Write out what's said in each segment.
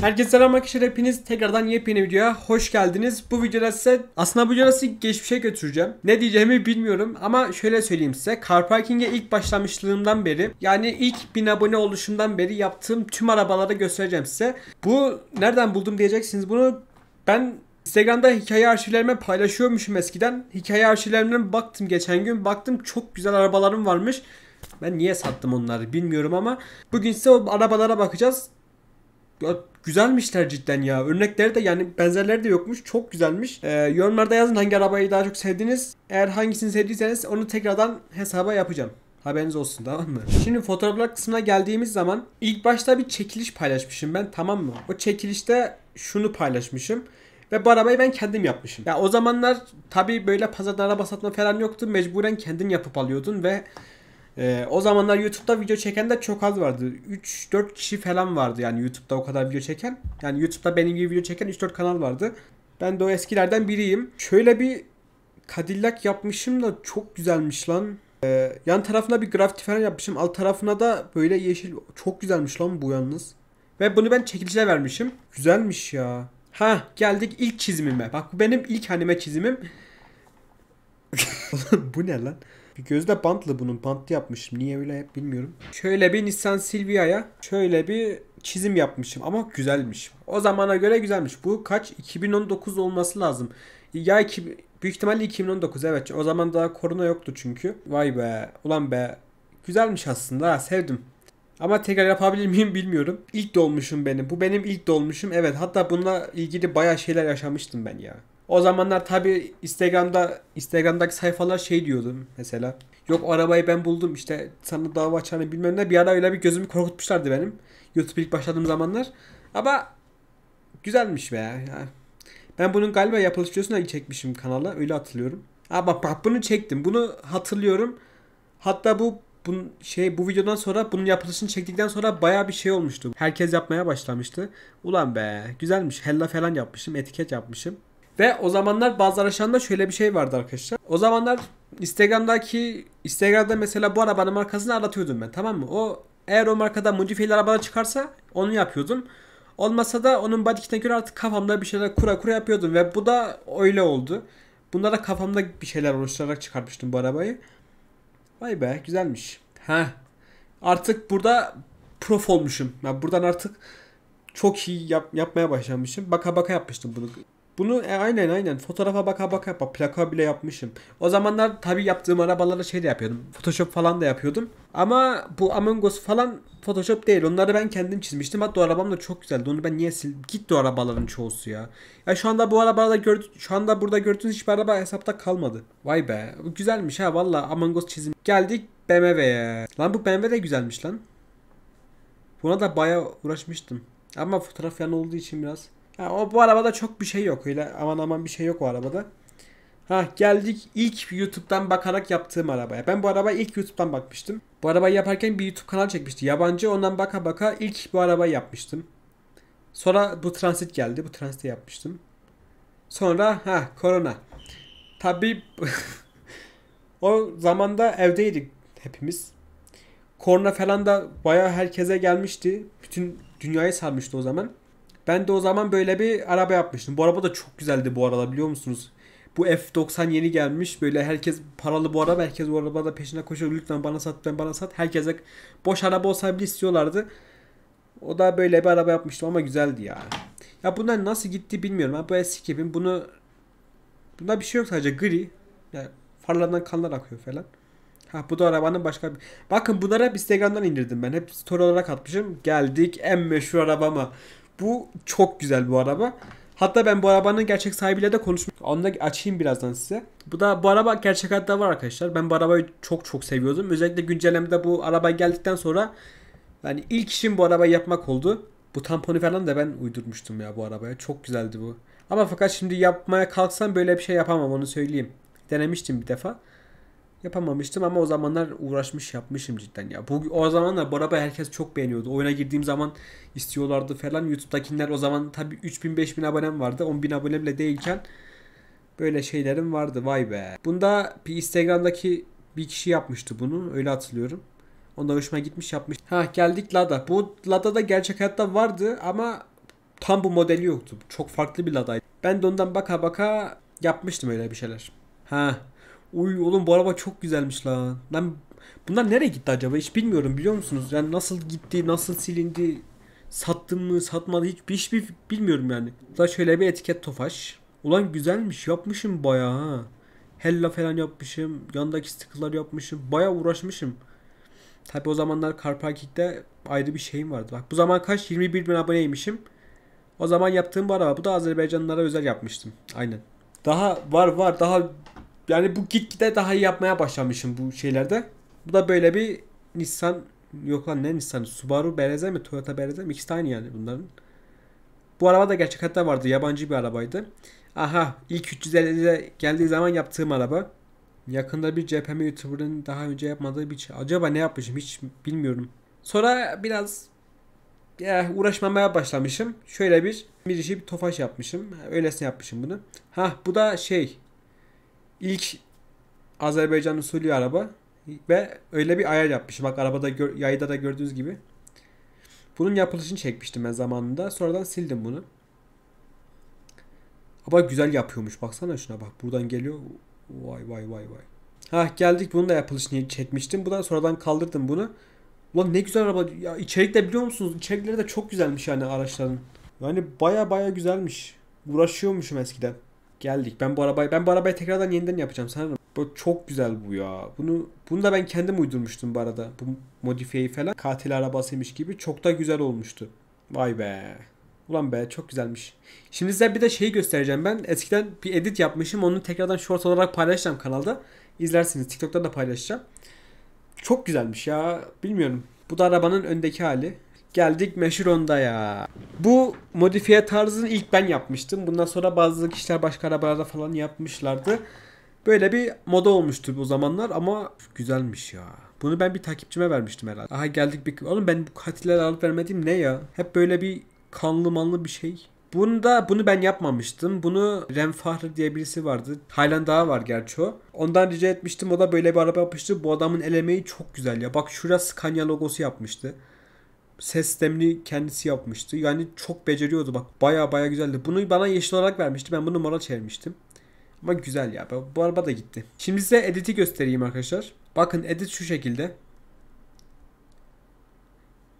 Herkese selam arkadaşlar hepiniz tekrardan yepyeni videoya hoş geldiniz. Bu videoda size aslında bu videoda sizi geçmişe götüreceğim. Ne diyeceğimi bilmiyorum ama şöyle söyleyeyim size. Carparking'e ilk başlamışlığımdan beri yani ilk 1000 abone oluşumdan beri yaptığım tüm arabaları göstereceğim size. Bu nereden buldum diyeceksiniz bunu ben Instagram'da hikaye arşivlerime paylaşıyormuşum eskiden. Hikaye arşivlerimden baktım geçen gün. Baktım çok güzel arabalarım varmış. Ben niye sattım onları bilmiyorum ama bugün size o arabalara bakacağız güzelmişler cidden ya. Örnekleri de yani benzerleri de yokmuş. Çok güzelmiş. Ee, yorumlarda yazın hangi arabayı daha çok sevdiniz. Eğer hangisini sevdiyseniz onu tekrardan hesaba yapacağım. Haberiniz olsun tamam mı? Şimdi fotoğraflar kısmına geldiğimiz zaman ilk başta bir çekiliş paylaşmışım ben tamam mı? O çekilişte şunu paylaşmışım. Ve bu arabayı ben kendim yapmışım. Ya o zamanlar tabii böyle pazardan araba satma falan yoktu. Mecburen kendin yapıp alıyordun ve ee, o zamanlar YouTube'da video çeken de çok az vardı. 3-4 kişi falan vardı yani YouTube'da o kadar video çeken. Yani YouTube'da benim gibi video çeken 3-4 kanal vardı. Ben de o eskilerden biriyim. Şöyle bir Cadillac yapmışım da çok güzelmiş lan. Ee, yan tarafına bir grafiti falan yapmışım. Alt tarafına da böyle yeşil. Çok güzelmiş lan bu yalnız. Ve bunu ben çekilişe vermişim. Güzelmiş ya. Ha geldik ilk çizimime. Bak bu benim ilk anime çizimim. bu ne lan? Bir gözde bantlı bunun. Bantlı yapmışım. Niye öyle hep bilmiyorum. Şöyle bir Nissan Silvia'ya şöyle bir çizim yapmışım ama güzelmiş. O zamana göre güzelmiş. Bu kaç? 2019 olması lazım. Ya 2000, büyük ihtimalle 2019 evet. O zaman daha korona yoktu çünkü. Vay be. Ulan be. Güzelmiş aslında. sevdim. Ama tekrar yapabilir miyim bilmiyorum. İlk dolmuşum benim. Bu benim ilk dolmuşum. Evet hatta bununla ilgili baya şeyler yaşamıştım ben ya. O zamanlar tabi Instagram'da Instagram'daki sayfalar şey diyordum mesela. Yok o arabayı ben buldum işte sana dava açacağını bilmem ne. Bir ara öyle bir gözümü korkutmuşlardı benim. YouTube ilk başladığım zamanlar. Ama güzelmiş be ya. Ben bunun galiba yapılış videosuna çekmişim kanala. Öyle hatırlıyorum. ama bak bak bunu çektim. Bunu hatırlıyorum. Hatta bu bun, şey bu videodan sonra bunun yapılışını çektikten sonra baya bir şey olmuştu. Herkes yapmaya başlamıştı. Ulan be güzelmiş. Hella falan yapmışım. Etiket yapmışım. Ve o zamanlar bazı araçlarında şöyle bir şey vardı arkadaşlar. O zamanlar Instagram'daki Instagram'da mesela bu arabanın markasını aratıyordum ben tamam mı? O eğer o markada modifiyeli araba çıkarsa onu yapıyordum. Olmasa da onun body kitine göre artık kafamda bir şeyler kura kura yapıyordum ve bu da öyle oldu. Bunlara kafamda bir şeyler oluşturarak çıkarmıştım bu arabayı. Vay be güzelmiş. Ha. Artık burada prof olmuşum. Yani buradan artık çok iyi yap, yapmaya başlamışım. Baka baka yapmıştım bunu. Bunu e, aynen aynen fotoğrafa baka baka yapa plaka bile yapmışım. O zamanlar tabii yaptığım arabalara şey de yapıyordum. Photoshop falan da yapıyordum. Ama bu Among Us falan Photoshop değil. Onları ben kendim çizmiştim. Hatta o arabam da çok güzeldi. Onu ben niye sil... Git o arabaların çoğusu ya. Ya şu anda bu arabada gördü şu anda burada gördüğünüz hiçbir araba hesapta kalmadı. Vay be. Bu güzelmiş ha valla Among Us çizim. Geldik BMW'ye. Lan bu BMW de güzelmiş lan. Buna da bayağı uğraşmıştım. Ama fotoğraf yan olduğu için biraz Ha, o bu arabada çok bir şey yok. Öyle aman aman bir şey yok o arabada. Ha geldik ilk YouTube'dan bakarak yaptığım arabaya. Ben bu arabaya ilk YouTube'dan bakmıştım. Bu arabayı yaparken bir YouTube kanal çekmişti. Yabancı ondan baka baka ilk bu arabayı yapmıştım. Sonra bu transit geldi. Bu transiti yapmıştım. Sonra ha korona. Tabi o zamanda evdeydik hepimiz. Korona falan da bayağı herkese gelmişti. Bütün dünyayı sarmıştı o zaman. Ben de o zaman böyle bir araba yapmıştım. Bu araba da çok güzeldi bu arada biliyor musunuz? Bu F90 yeni gelmiş. Böyle herkes paralı bu araba. Herkes bu arabada peşine koşuyor. Lütfen bana sat, lütfen bana sat. Herkese boş araba olsa bile istiyorlardı. O da böyle bir araba yapmıştım ama güzeldi ya. Ya bunlar nasıl gitti bilmiyorum. Ben bu eskipim bunu... Bunda bir şey yok sadece gri. Yani farlardan kanlar akıyor falan. Ha bu da arabanın başka bir... Bakın bunları hep Instagram'dan indirdim ben. Hep story olarak atmışım. Geldik en meşhur arabama. Bu çok güzel bu araba. Hatta ben bu arabanın gerçek sahibiyle de konuşmak onu da açayım birazdan size. Bu da bu araba gerçek hayatta var arkadaşlar. Ben bu arabayı çok çok seviyordum. Özellikle güncellemede bu araba geldikten sonra yani ilk işim bu arabayı yapmak oldu. Bu tamponu falan da ben uydurmuştum ya bu arabaya. Çok güzeldi bu. Ama fakat şimdi yapmaya kalksam böyle bir şey yapamam onu söyleyeyim. Denemiştim bir defa yapamamıştım ama o zamanlar uğraşmış yapmışım cidden ya. Bu, o zamanlar Baraba herkes çok beğeniyordu. Oyuna girdiğim zaman istiyorlardı falan. Youtube'dakiler o zaman tabi 3000-5000 abonem vardı. 10.000 abonemle değilken böyle şeylerim vardı. Vay be. Bunda bir Instagram'daki bir kişi yapmıştı bunu. Öyle hatırlıyorum. Onda hoşuma gitmiş yapmış. Ha geldik Lada. Bu Lada da gerçek hayatta vardı ama tam bu modeli yoktu. Çok farklı bir Lada'ydı. Ben de ondan baka baka yapmıştım öyle bir şeyler. Ha Uy oğlum bu araba çok güzelmiş lan. Lan bunlar nereye gitti acaba hiç bilmiyorum biliyor musunuz? Yani nasıl gitti, nasıl silindi, sattım mı, satmadı hiç, bir şey bilmiyorum yani. Da şöyle bir etiket tofaş. Ulan güzelmiş yapmışım bayağı ha. Hella falan yapmışım. Yandaki sticker'lar yapmışım. Bayağı uğraşmışım. Tabi o zamanlar Car Parking'de ayrı bir şeyim vardı. Bak bu zaman kaç? 21 bin aboneymişim. O zaman yaptığım bu araba. Bu da Azerbaycanlılara özel yapmıştım. Aynen. Daha var var daha yani bu gitgide daha iyi yapmaya başlamışım bu şeylerde. Bu da böyle bir Nissan yok lan ne Nissan Subaru Bereze mi Toyota Bereze mi ikisi aynı yani bunların. Bu araba da gerçek hatta vardı yabancı bir arabaydı. Aha ilk 350'de geldiği zaman yaptığım araba. Yakında bir CPM YouTuber'ın daha önce yapmadığı bir şey. Acaba ne yapmışım hiç bilmiyorum. Sonra biraz ya, eh, uğraşmamaya başlamışım. Şöyle bir bir işi bir tofaş yapmışım. Öylesine yapmışım bunu. Ha bu da şey ilk Azerbaycan usulü araba ve öyle bir ayar yapmışım. Bak arabada gör, yayda da gördüğünüz gibi. Bunun yapılışını çekmiştim ben zamanında. Sonradan sildim bunu. Ama güzel yapıyormuş. Baksana şuna bak. Buradan geliyor. Vay vay vay vay. Ha geldik. Bunun da yapılışını çekmiştim. Bundan sonradan kaldırdım bunu. Ulan ne güzel araba. Ya içerik de biliyor musunuz? İçerikleri de çok güzelmiş yani araçların. Yani baya baya güzelmiş. Uğraşıyormuşum eskiden. Geldik. Ben bu arabayı ben bu arabayı tekrardan yeniden yapacağım sanırım. Bu çok güzel bu ya. Bunu bunu da ben kendim uydurmuştum bu arada. Bu modifiyeyi falan katil arabasıymış gibi çok da güzel olmuştu. Vay be. Ulan be çok güzelmiş. Şimdi size bir de şeyi göstereceğim ben. Eskiden bir edit yapmışım. Onu tekrardan short olarak paylaşacağım kanalda. İzlersiniz. TikTok'ta da paylaşacağım. Çok güzelmiş ya. Bilmiyorum. Bu da arabanın öndeki hali. Geldik Meşhuron'da ya. Bu modifiye tarzını ilk ben yapmıştım. Bundan sonra bazı kişiler başka arabalarda falan yapmışlardı. Böyle bir moda olmuştu o zamanlar ama güzelmiş ya. Bunu ben bir takipçime vermiştim herhalde. Aha geldik bir... Oğlum ben bu katilleri alıp vermedim ne ya? Hep böyle bir kanlı manlı bir şey. Bunu da bunu ben yapmamıştım. Bunu Rem Fahri diye birisi vardı. Haylan daha var gerçi o. Ondan rica etmiştim. O da böyle bir araba yapmıştı. Bu adamın el emeği çok güzel ya. Bak şuraya Scania logosu yapmıştı ses sistemini kendisi yapmıştı. Yani çok beceriyordu bak. Baya baya güzeldi. Bunu bana yeşil olarak vermişti. Ben bunu mora çevirmiştim. Ama güzel ya. Bu araba da gitti. Şimdi size editi göstereyim arkadaşlar. Bakın edit şu şekilde.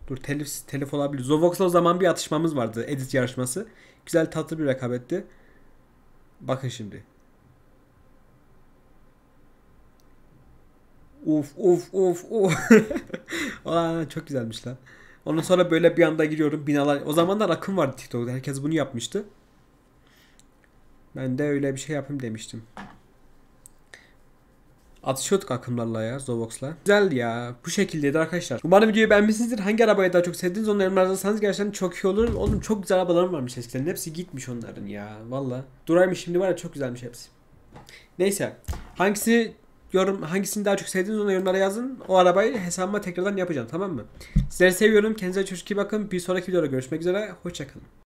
Dur telif, telif olabilir. Zovox'la o zaman bir atışmamız vardı. Edit yarışması. Güzel tatlı bir rekabetti. Bakın şimdi. Uf uf uf uf. Aa, çok güzelmiş lan. Ondan sonra böyle bir anda giriyorum binalar. O zamanlar akım vardı TikTok'ta. Herkes bunu yapmıştı. Ben de öyle bir şey yapayım demiştim. Atışıyorduk akımlarla ya Zobox'la. Güzel ya. Bu şekildeydi arkadaşlar. Umarım videoyu beğenmişsinizdir. Hangi arabayı daha çok sevdiniz onu yorumlarda yazarsanız gerçekten çok iyi olur. Oğlum çok güzel arabalarım varmış eskiden. Hepsi gitmiş onların ya. Valla. Duraymış şimdi var ya çok güzelmiş hepsi. Neyse. Hangisi Yorum hangisini daha çok sevdiğiniz onu yorumlara yazın. O arabayı hesabıma tekrardan yapacağım tamam mı? Sizleri seviyorum. Kendinize çok iyi bakın. Bir sonraki videoda görüşmek üzere. Hoşçakalın.